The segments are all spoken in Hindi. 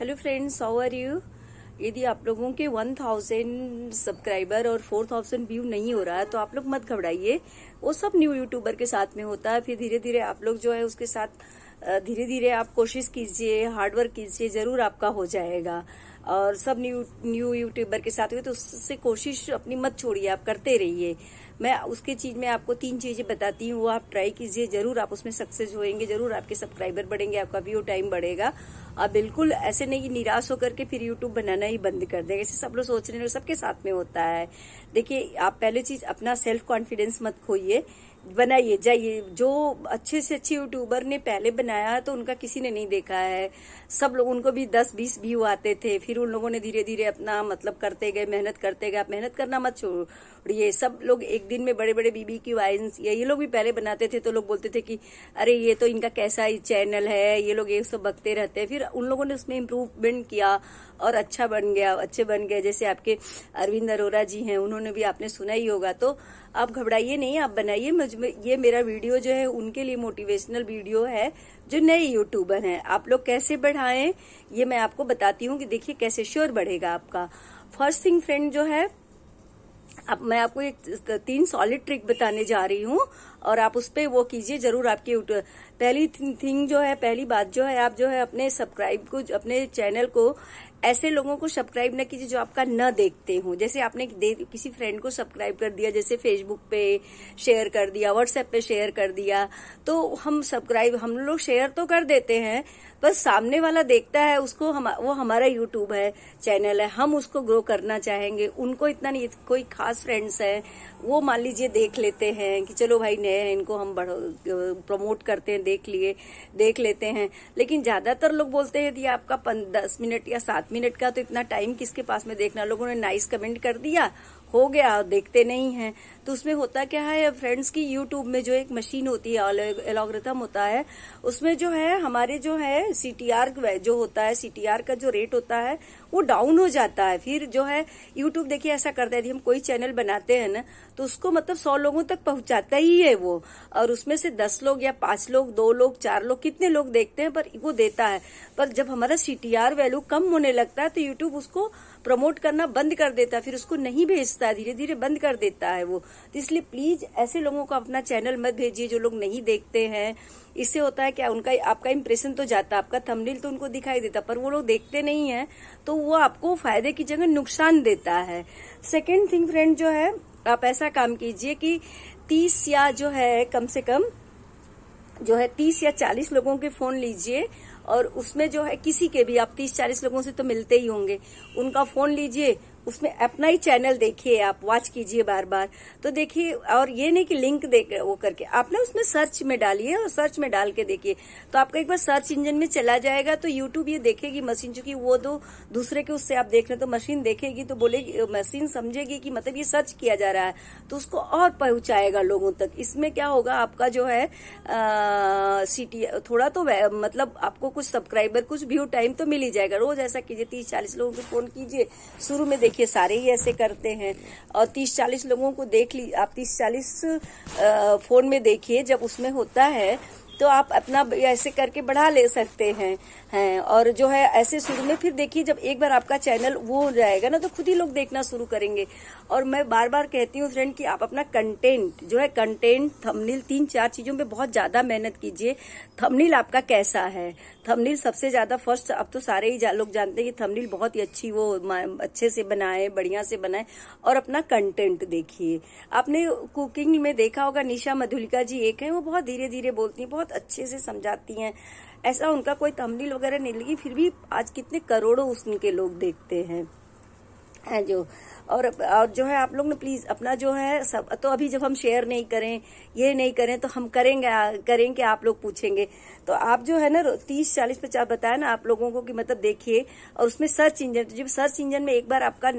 hello friends how are you यदि आप लोगों के 1000 सब्सक्राइबर और 4000 व्यू नहीं हो रहा है तो आप लोग मत घबराइए वो सब न्यू यूट्यूबर के साथ में होता है फिर धीरे धीरे आप लोग जो है उसके साथ धीरे धीरे आप कोशिश कीजिए हार्डवर्क कीजिए जरूर आपका हो जाएगा और सब न्यू न्यू यूट्यूबर के साथ हुए तो उससे कोशिश अपनी मत छोड़िए आप करते रहिए मैं उसके चीज में आपको तीन चीजें बताती हूँ वो आप ट्राई कीजिए जरूर आप उसमें सक्सेस होएंगे जरूर आपके सब्सक्राइबर बढ़ेंगे आपका व्यू टाइम बढ़ेगा आप बिल्कुल ऐसे नहीं निराश होकर के फिर यूट्यूब बनाना ही बंद कर देगा ऐसे सब लोग सोच रहे हैं सबके साथ में होता है देखिए आप पहले चीज अपना सेल्फ कॉन्फिडेंस मत खोइए बनाइए जाइए जो अच्छे से अच्छे यूट्यूबर ने पहले बनाया तो उनका किसी ने नहीं देखा है सब लोग उनको भी दस बीस व्यू आते थे फिर फिर उन लोगों ने धीरे धीरे अपना मतलब करते गए मेहनत करते गए आप मेहनत करना मत छोड़िए सब लोग एक दिन में बड़े बड़े बीबी की वाइन्स या ये लोग भी पहले बनाते थे तो लोग बोलते थे कि अरे ये तो इनका कैसा चैनल है ये लोग ये सब बकते रहते हैं फिर उन लोगों ने उसमें इम्प्रूवमेंट किया और अच्छा बन गया अच्छे बन गए जैसे आपके अरविंद अरोरा जी हैं उन्होंने भी आपने सुना ही होगा तो आप घबराइए नहीं आप बनाइए ये मेरा वीडियो जो है उनके लिए मोटिवेशनल वीडियो है जो नए यूट्यूबर हैं आप लोग कैसे बढ़ाएं ये मैं आपको बताती हूँ कि देखिए कैसे श्योर बढ़ेगा आपका फर्स्ट थिंग फ्रेंड जो है अब मैं आपको एक तीन सॉलिड ट्रिक बताने जा रही हूँ और आप उस पर वो कीजिए जरूर आपकी पहली थिंग जो है पहली बात जो है आप जो है अपने सब्सक्राइब को अपने चैनल को ऐसे लोगों को सब्सक्राइब ना कीजिए जो आपका न देखते हो जैसे आपने किसी फ्रेंड को सब्सक्राइब कर दिया जैसे फेसबुक पे शेयर कर दिया व्हाट्सएप पे शेयर कर दिया तो हम सब्सक्राइब हम लोग शेयर तो कर देते हैं बस सामने वाला देखता है उसको हम वो हमारा यूट्यूब है चैनल है हम उसको ग्रो करना चाहेंगे उनको इतना नहीं कोई खास फ्रेंड्स है वो मान लीजिए देख लेते हैं कि चलो भाई नए हैं इनको हम प्रमोट करते हैं देख लिए देख लेते हैं लेकिन ज्यादातर लोग बोलते हैं कि आपका दस मिनट या सात मिनट का तो इतना टाइम किसके पास में देखना लोगों ने नाइस कमेंट कर दिया हो गया देखते नहीं है तो उसमें होता क्या है फ्रेंड्स की यूट्यूब में जो एक मशीन होती है एलोग्रिथम होता है उसमें जो है हमारे जो है सीटीआर जो होता है सीटीआर का जो रेट होता है वो डाउन हो जाता है फिर जो है यूट्यूब देखिए ऐसा करता है हम कोई चैनल बनाते हैं ना तो उसको मतलब सौ लोगों तक पहुंचाता ही है वो और उसमें से दस लोग या पांच लोग दो लोग चार लोग कितने लोग देखते हैं पर वो देता है पर जब हमारा सीटीआर वैल्यू कम होने लगता है तो यूट्यूब उसको प्रमोट करना बंद कर देता है फिर उसको नहीं भेजता धीरे धीरे बंद कर देता है वो तो इसलिए प्लीज ऐसे लोगों को अपना चैनल मत भेजिए जो लोग नहीं देखते हैं इससे होता है क्या उनका आपका इम्प्रेशन तो जाता है आपका थंबनेल तो उनको दिखाई देता पर वो लोग देखते नहीं है तो वो आपको फायदे की जगह नुकसान देता है सेकेंड थिंग फ्रेंड जो है आप ऐसा काम कीजिए कि तीस या जो है कम से कम जो है तीस या चालीस लोगों के फोन लीजिए और उसमें जो है किसी के भी आप तीस चालीस लोगों से तो मिलते ही होंगे उनका फोन लीजिए उसमें अपना ही चैनल देखिए आप वॉच कीजिए बार बार तो देखिए और ये नहीं कि लिंक दे वो करके आपने उसमें सर्च में डालिए और सर्च में डाल के देखिए तो आपका एक बार सर्च इंजन में चला जाएगा तो यूट्यूब ये देखेगी मशीन चूंकि वो दो दूसरे के उससे आप देख रहे तो मशीन देखेगी तो बोलेगी मशीन समझेगी कि मतलब ये सर्च किया जा रहा है तो उसको और पहुंचाएगा लोगों तक इसमें क्या होगा आपका जो है सीटी थोड़ा तो मतलब आपको कुछ सब्सक्राइबर कुछ व्यू टाइम तो मिल ही जाएगा रोज ऐसा कीजिए तीस चालीस लोगों को फोन कीजिए शुरू में देखिए देखिए सारे ही ऐसे करते हैं और तीस चालीस लोगों को देख ली आप तीस चालीस फोन में देखिए जब उसमें होता है तो आप अपना ऐसे करके बढ़ा ले सकते हैं हैं और जो है ऐसे शुरू में फिर देखिए जब एक बार आपका चैनल वो हो जाएगा ना तो खुद ही लोग देखना शुरू करेंगे और मैं बार बार कहती हूँ फ्रेंड कि आप अपना कंटेंट जो है कंटेंट थमनील तीन चार चीजों पे बहुत ज्यादा मेहनत कीजिए थमनील आपका कैसा है थमनील सबसे ज्यादा फर्स्ट अब तो सारे ही जा, लोग जानते हैं कि थमनील बहुत ही अच्छी वो अच्छे से बनाए बढ़िया से बनाए और अपना कंटेंट देखिए आपने कुकिंग में देखा होगा निशा मधुलिका जी एक है वो बहुत धीरे धीरे बोलती है बहुत बहुत अच्छे से समझाती हैं ऐसा उनका कोई तमलील वगैरह नहीं लगी फिर भी आज कितने करोड़ों उनके लोग देखते हैं है जो और और जो है आप लोग ने प्लीज अपना जो है सब तो अभी जब हम शेयर नहीं करें ये नहीं करें तो हम करेंगे करेंगे आप लोग पूछेंगे तो आप जो है ना तीस चालीस पचास बताया ना आप लोगों को कि मतलब देखिए और उसमें सर्च इंजन तो जब सर्च इंजन में एक बार आपका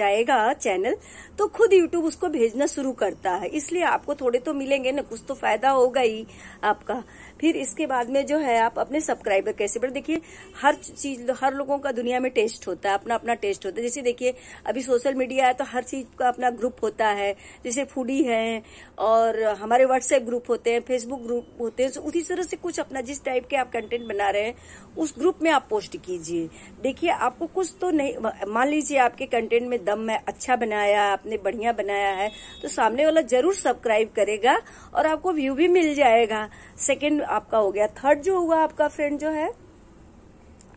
जाएगा चैनल तो खुद यूट्यूब उसको भेजना शुरू करता है इसलिए आपको थोड़े तो मिलेंगे ना कुछ तो फायदा होगा ही आपका फिर इसके बाद में जो है आप अपने सब्सक्राइबर कैसे बढ़े देखिए हर चीज हर लोगों का दुनिया में टेस्ट होता है अपना अपना टेस्ट होता है जैसे देखिए अभी सोशल मीडिया है तो हर चीज का अपना ग्रुप होता है जैसे फूडी है और हमारे व्हाट्सएप ग्रुप होते हैं फेसबुक ग्रुप होते हैं तो उसी तरह से कुछ अपना जिस टाइप के आप कंटेंट बना रहे हैं उस ग्रुप में आप पोस्ट कीजिए देखिए आपको कुछ तो नहीं मान लीजिए आपके कंटेंट में दम है अच्छा बनाया आपने बढ़िया बनाया है तो सामने वाला जरूर सब्सक्राइब करेगा और आपको व्यू भी मिल जाएगा सेकेंड आपका हो गया थर्ड जो हुआ आपका फ्रेंड जो है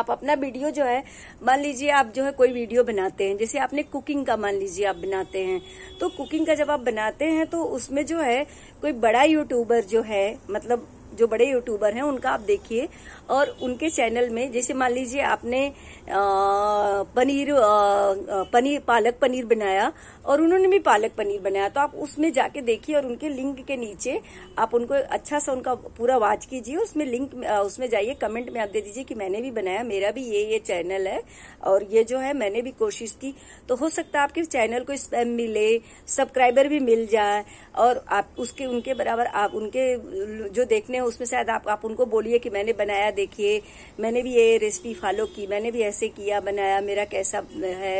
आप अपना वीडियो जो है मान लीजिए आप जो है कोई वीडियो बनाते हैं जैसे आपने कुकिंग का मान लीजिए आप बनाते हैं तो कुकिंग का जब आप बनाते हैं तो उसमें जो है कोई बड़ा यूट्यूबर जो है मतलब जो बड़े यूट्यूबर हैं उनका आप देखिए और उनके चैनल में जैसे मान लीजिए आपने पनीर पनीर पालक पनीर बनाया और उन्होंने भी पालक पनीर बनाया तो आप उसमें जाके देखिए और उनके लिंक के नीचे आप उनको अच्छा सा उनका पूरा वाच कीजिए उसमें लिंक उसमें जाइए कमेंट में आप दे दीजिए कि मैंने भी बनाया मेरा भी ये ये चैनल है और ये जो है मैंने भी कोशिश की तो हो सकता है आपके चैनल को स्पैम मिले सब्सक्राइबर भी मिल जाए और आप उसके उनके बराबर आप उनके जो देखने हैं उसमें शायद आप, आप उनको बोलिए कि मैंने बनाया देखिए मैंने भी ये रेसिपी फॉलो की मैंने भी ऐसे किया बनाया मेरा कैसा है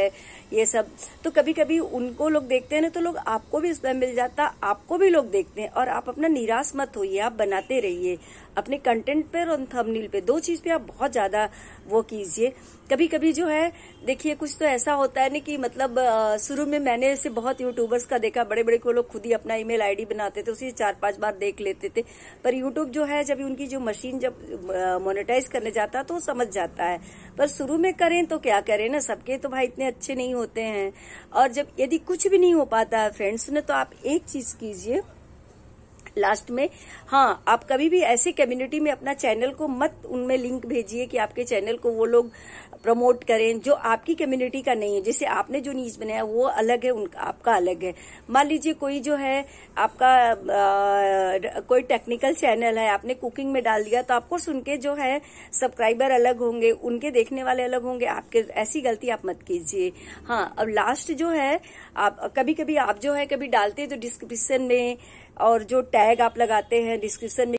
ये सब तो कभी कभी उनको लोग देखते हैं ना तो लोग आपको भी उसमें मिल जाता आपको भी लोग देखते हैं और आप अपना निराश मत होइए आप बनाते रहिए अपने कंटेंट पर और थमनील पे दो चीज पे आप बहुत ज्यादा वो कीजिए कभी कभी जो है देखिए कुछ तो ऐसा होता है ना कि मतलब शुरू में मैंने ऐसे बहुत यूट्यूबर्स का देखा बड़े बड़े को लोग खुद ही अपना ईमेल आईडी बनाते थे उसे चार पांच बार देख लेते थे पर यूट्यूब जो है जब उनकी जो मशीन जब मोनेटाइज करने जाता है तो वो समझ जाता है पर शुरू में करें तो क्या करें ना सबके तो भाई इतने अच्छे नहीं होते हैं और जब यदि कुछ भी नहीं हो पाता है फ्रेंड्स ने तो आप एक चीज कीजिए लास्ट में हाँ आप कभी भी ऐसी कम्युनिटी में अपना चैनल को मत उनमें लिंक भेजिए कि आपके चैनल को वो लोग प्रमोट करें जो आपकी कम्युनिटी का नहीं है जैसे आपने जो नीज बनाया वो अलग है उनका आपका अलग है मान लीजिए कोई जो है आपका आ, कोई टेक्निकल चैनल है आपने कुकिंग में डाल दिया तो सुन उनके जो है सब्सक्राइबर अलग होंगे उनके देखने वाले अलग होंगे आपके ऐसी गलती आप मत कीजिए हाँ अब लास्ट जो है आप कभी कभी आप जो है कभी डालते हैं तो डिस्क्रिप्शन में और जो टैग आप लगाते हैं डिस्क्रिप्शन में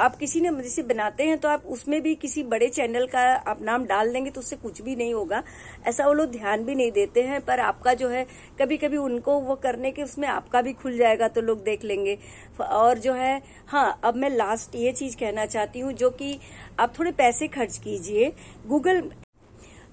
आप किसी ने जैसे बनाते हैं तो आप उसमें भी किसी बड़े चैनल का आप नाम डाल देंगे तो उससे कुछ भी नहीं होगा ऐसा वो लोग ध्यान भी नहीं देते हैं पर आपका जो है कभी कभी उनको वो करने के उसमें आपका भी खुल जाएगा तो लोग देख लेंगे और जो है हाँ अब मैं लास्ट ये चीज कहना चाहती हूँ जो कि आप थोड़े पैसे खर्च कीजिए गूगल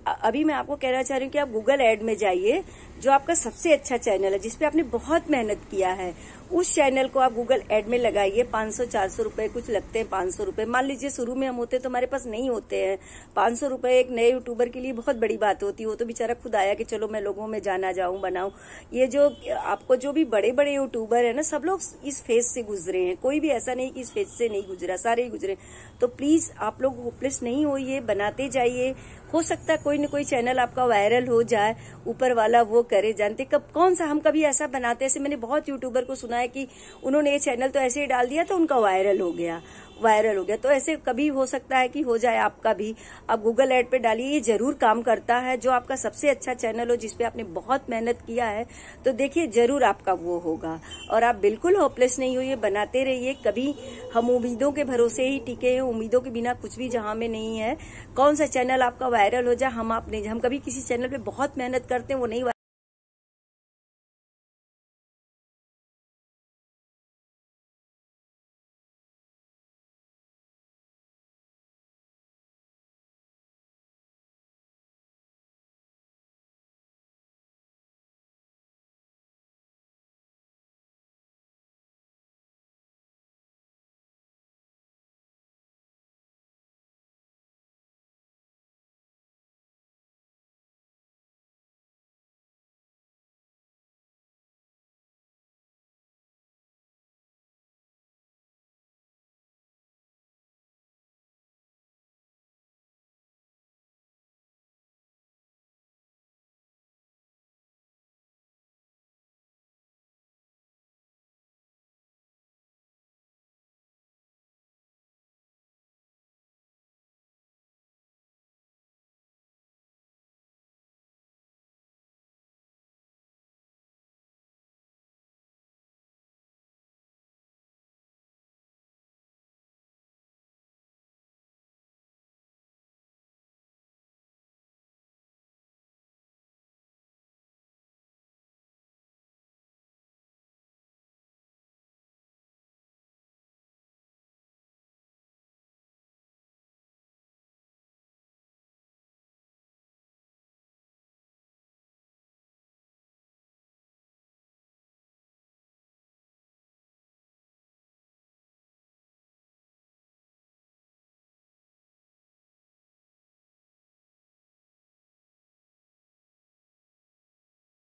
अभी मैं आपको कहना चाह रही हूँ कि आप गूगल एड में जाइए जो आपका सबसे अच्छा चैनल है जिसपे आपने बहुत मेहनत किया है उस चैनल को आप गूगल एड में लगाइए 500 400 रुपए कुछ लगते हैं 500 रुपए मान लीजिए शुरू में हम होते तो हमारे पास नहीं होते हैं 500 रुपए एक नए यूट्यूबर के लिए बहुत बड़ी बात होती है वो तो बेचारा खुद आया कि चलो मैं लोगों में जाना जाऊं बनाऊं ये जो आपको जो भी बड़े बड़े यूट्यूबर है ना सब लोग इस फेज से गुजरे हैं कोई भी ऐसा नहीं कि इस फेज से नहीं गुजरा सारे ही गुजरे तो प्लीज आप लोग होपलेस नहीं ये बनाते जाइए हो सकता है कोई ना कोई चैनल आपका वायरल हो जाए ऊपर वाला वो करे जानते कब कौन सा हम कभी ऐसा बनाते ऐसे मैंने बहुत यूट्यूबर को सुना है कि उन्होंने ये चैनल तो ऐसे ही डाल दिया तो उनका वायरल हो गया वायरल हो गया तो ऐसे कभी हो सकता है कि हो जाए आपका भी आप गूगल एड पे डालिए ये जरूर काम करता है जो आपका सबसे अच्छा चैनल हो जिसपे आपने बहुत मेहनत किया है तो देखिए जरूर आपका वो होगा और आप बिल्कुल होपलेस नहीं हो ये बनाते रहिए कभी हम उम्मीदों के भरोसे ही टिके हैं उम्मीदों के बिना कुछ भी जहां में नहीं है कौन सा चैनल आपका वायरल वायरल हो जाए हम आप नहीं हम कभी किसी चैनल पे बहुत मेहनत करते हैं वो नहीं